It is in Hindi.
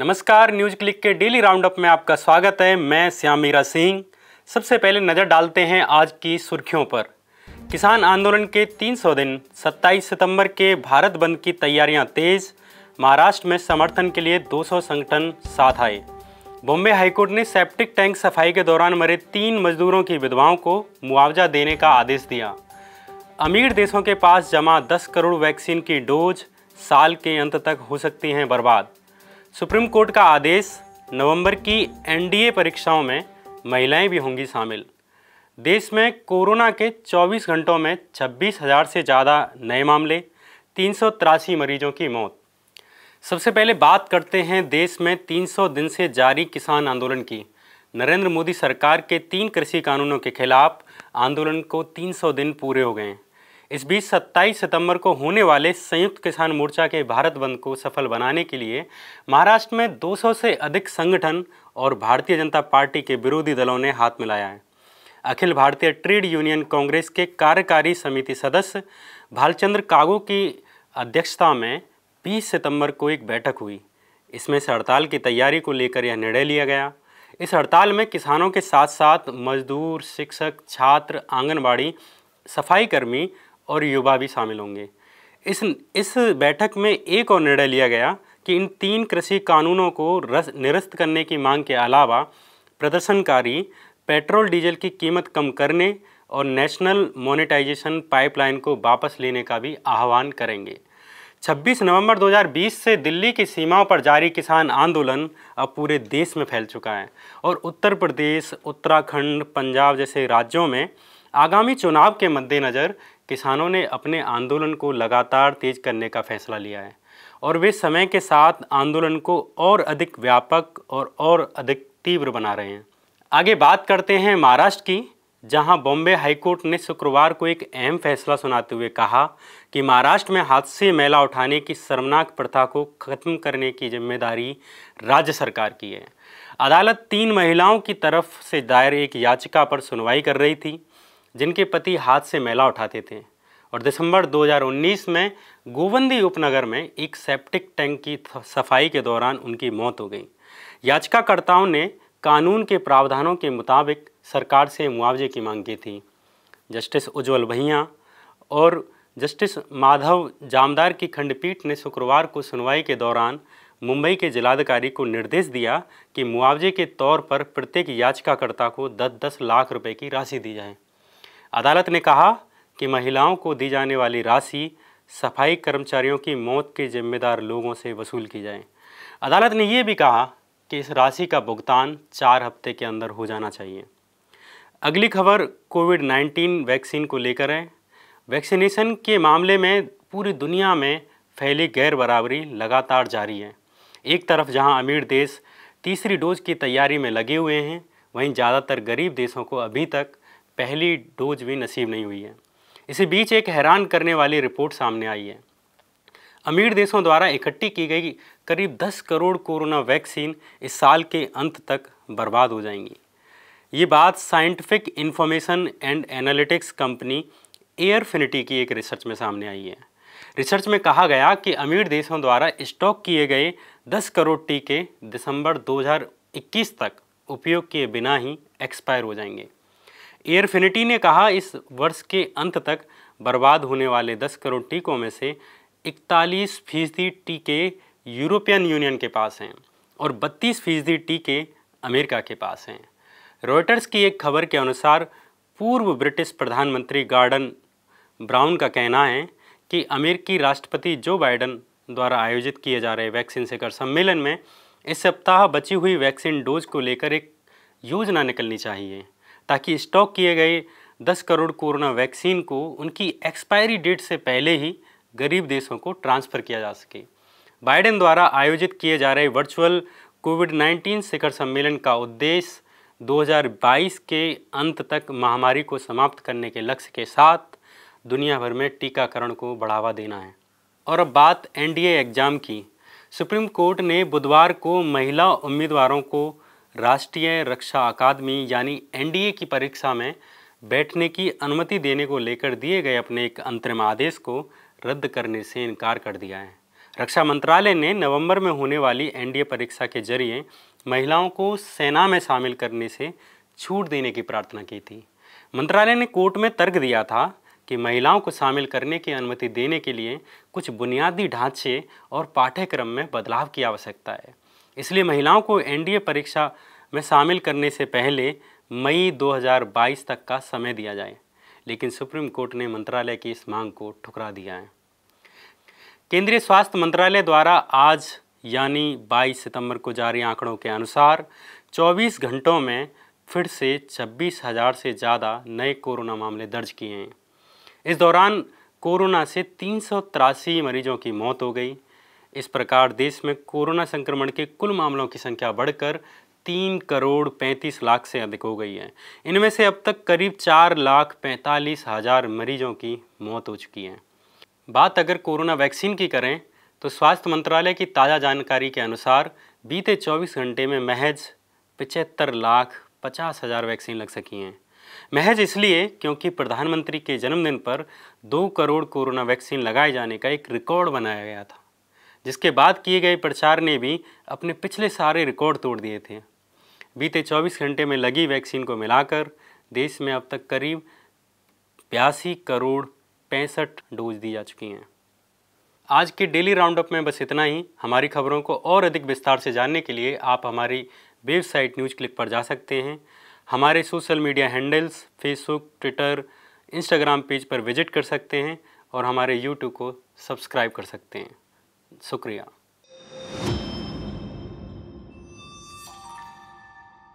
नमस्कार न्यूज क्लिक के डेली राउंडअप में आपका स्वागत है मैं श्याम मीरा सिंह सबसे पहले नज़र डालते हैं आज की सुर्खियों पर किसान आंदोलन के 300 दिन 27 सितंबर के भारत बंद की तैयारियां तेज महाराष्ट्र में समर्थन के लिए 200 संगठन साथ आए बॉम्बे हाईकोर्ट ने सेप्टिक टैंक सफाई के दौरान मरे तीन मजदूरों की विधवाओं को मुआवजा देने का आदेश दिया अमीर देशों के पास जमा 10 करोड़ वैक्सीन की डोज साल के अंत तक हो सकती हैं बर्बाद सुप्रीम कोर्ट का आदेश नवंबर की एनडीए परीक्षाओं में महिलाएं भी होंगी शामिल देश में कोरोना के 24 घंटों में छब्बीस हज़ार से ज़्यादा नए मामले तीन मरीजों की मौत सबसे पहले बात करते हैं देश में 300 दिन से जारी किसान आंदोलन की नरेंद्र मोदी सरकार के तीन कृषि कानूनों के खिलाफ आंदोलन को 300 दिन पूरे हो गए हैं इस बीच 27 सितंबर को होने वाले संयुक्त किसान मोर्चा के भारत बंद को सफल बनाने के लिए महाराष्ट्र में 200 से अधिक संगठन और भारतीय जनता पार्टी के विरोधी दलों ने हाथ मिलाया है अखिल भारतीय ट्रेड यूनियन कांग्रेस के कार्यकारी समिति सदस्य भालचंद्र कागो की अध्यक्षता में 20 सितंबर को एक बैठक हुई इसमें से हड़ताल की तैयारी को लेकर यह निर्णय लिया गया इस हड़ताल में किसानों के साथ साथ मजदूर शिक्षक छात्र आंगनबाड़ी सफाईकर्मी और युवा भी शामिल होंगे इस इस बैठक में एक और निर्णय लिया गया कि इन तीन कृषि कानूनों को रस निरस्त करने की मांग के अलावा प्रदर्शनकारी पेट्रोल डीजल की कीमत कम करने और नेशनल मोनेटाइजेशन पाइपलाइन को वापस लेने का भी आह्वान करेंगे 26 नवंबर 2020 से दिल्ली की सीमाओं पर जारी किसान आंदोलन अब पूरे देश में फैल चुका है और उत्तर प्रदेश उत्तराखंड पंजाब जैसे राज्यों में आगामी चुनाव के मद्देनज़र किसानों ने अपने आंदोलन को लगातार तेज करने का फैसला लिया है और वे समय के साथ आंदोलन को और अधिक व्यापक और और अधिक तीव्र बना रहे हैं आगे बात करते हैं महाराष्ट्र की जहां बॉम्बे हाईकोर्ट ने शुक्रवार को एक अहम फैसला सुनाते हुए कहा कि महाराष्ट्र में हाथ से मैला उठाने की शर्मनाक प्रथा को खत्म करने की जिम्मेदारी राज्य सरकार की है अदालत तीन महिलाओं की तरफ से दायर एक याचिका पर सुनवाई कर रही थी जिनके पति हाथ से मैला उठाते थे और दिसंबर 2019 में गोवंदी उपनगर में एक सेप्टिक टैंक की सफाई के दौरान उनकी मौत हो गई याचिकाकर्ताओं ने कानून के प्रावधानों के मुताबिक सरकार से मुआवजे की मांग की थी जस्टिस उज्ज्वल भैया और जस्टिस माधव जामदार की खंडपीठ ने शुक्रवार को सुनवाई के दौरान मुंबई के जिलाधिकारी को निर्देश दिया कि मुआवजे के तौर पर प्रत्येक याचिकाकर्ता को दस दस लाख रुपए की राशि दी जाए अदालत ने कहा कि महिलाओं को दी जाने वाली राशि सफाई कर्मचारियों की मौत के जिम्मेदार लोगों से वसूल की जाए अदालत ने यह भी कहा कि इस राशि का भुगतान चार हफ्ते के अंदर हो जाना चाहिए अगली खबर कोविड 19 वैक्सीन को लेकर है वैक्सीनेशन के मामले में पूरी दुनिया में फैली गैर बराबरी लगातार जारी है एक तरफ जहां अमीर देश तीसरी डोज की तैयारी में लगे हुए हैं वहीं ज़्यादातर गरीब देशों को अभी तक पहली डोज भी नसीब नहीं हुई है इसी बीच एक हैरान करने वाली रिपोर्ट सामने आई है अमीर देशों द्वारा इकट्ठी की गई करीब 10 करोड़ कोरोना वैक्सीन इस साल के अंत तक बर्बाद हो जाएंगी ये बात scientific information and analytics company Airfinity की एक रिसर्च में सामने आई है रिसर्च में कहा गया कि अमीर देशों द्वारा स्टॉक किए गए 10 करोड़ टीके दिसंबर 2021 तक उपयोग किए बिना ही एक्सपायर हो जाएंगे एयरफिनिटी ने कहा इस वर्ष के अंत तक बर्बाद होने वाले 10 करोड़ टीकों में से इकतालीस फीसदी टीके यूरोपियन यूनियन के पास हैं और बत्तीस फीसदी टीके अमेरिका के पास हैं रॉयटर्स की एक खबर के अनुसार पूर्व ब्रिटिश प्रधानमंत्री गार्डन ब्राउन का कहना है कि अमेरिकी राष्ट्रपति जो बाइडन द्वारा आयोजित किए जा रहे वैक्सीन शिखर सम्मेलन में इस सप्ताह बची हुई वैक्सीन डोज को लेकर एक योजना निकलनी चाहिए ताकि स्टॉक किए गए 10 करोड़ कोरोना वैक्सीन को उनकी एक्सपायरी डेट से पहले ही गरीब देशों को ट्रांसफ़र किया जा सके बाइडेन द्वारा आयोजित किए जा रहे वर्चुअल कोविड 19 शिखर सम्मेलन का उद्देश्य 2022 के अंत तक महामारी को समाप्त करने के लक्ष्य के साथ दुनिया भर में टीकाकरण को बढ़ावा देना है और अब बात एनडीए एग्ज़ाम की सुप्रीम कोर्ट ने बुधवार को महिला उम्मीदवारों को राष्ट्रीय रक्षा अकादमी यानी एनडीए की परीक्षा में बैठने की अनुमति देने को लेकर दिए गए अपने एक अंतरिम आदेश को रद्द करने से इनकार कर दिया है रक्षा मंत्रालय ने नवंबर में होने वाली एनडीए परीक्षा के जरिए महिलाओं को सेना में शामिल करने से छूट देने की प्रार्थना की थी मंत्रालय ने कोर्ट में तर्क दिया था कि महिलाओं को शामिल करने की अनुमति देने के लिए कुछ बुनियादी ढांचे और पाठ्यक्रम में बदलाव की आवश्यकता है इसलिए महिलाओं को एनडीए परीक्षा में शामिल करने से पहले मई 2022 तक का समय दिया जाए लेकिन सुप्रीम कोर्ट ने मंत्रालय की इस मांग को ठुकरा दिया है केंद्रीय स्वास्थ्य मंत्रालय द्वारा आज यानी 22 सितंबर को जारी आंकड़ों के अनुसार 24 घंटों में फिर से छब्बीस हज़ार से ज़्यादा नए कोरोना मामले दर्ज किए हैं इस दौरान कोरोना से तीन मरीजों की मौत हो गई इस प्रकार देश में कोरोना संक्रमण के कुल मामलों की संख्या बढ़कर तीन करोड़ पैंतीस लाख से अधिक हो गई है इनमें से अब तक करीब चार लाख पैंतालीस हज़ार मरीजों की मौत हो चुकी है बात अगर कोरोना वैक्सीन की करें तो स्वास्थ्य मंत्रालय की ताज़ा जानकारी के अनुसार बीते 24 घंटे में महज पचहत्तर लाख पचास हज़ार वैक्सीन लग सकी हैं महज इसलिए क्योंकि प्रधानमंत्री के जन्मदिन पर दो करोड़ कोरोना वैक्सीन लगाए जाने का एक रिकॉर्ड बनाया गया था जिसके बाद किए गए प्रचार ने भी अपने पिछले सारे रिकॉर्ड तोड़ दिए थे बीते 24 घंटे में लगी वैक्सीन को मिलाकर देश में अब तक करीब बयासी करोड़ पैंसठ डोज दी जा चुकी हैं आज के डेली राउंडअप में बस इतना ही हमारी खबरों को और अधिक विस्तार से जानने के लिए आप हमारी वेबसाइट न्यूज क्लिक पर जा सकते हैं हमारे social media handles Facebook Twitter Instagram page पर विजिट कर सकते हैं और हमारे यूट्यूब को सब्सक्राइब कर सकते हैं शुक्रिया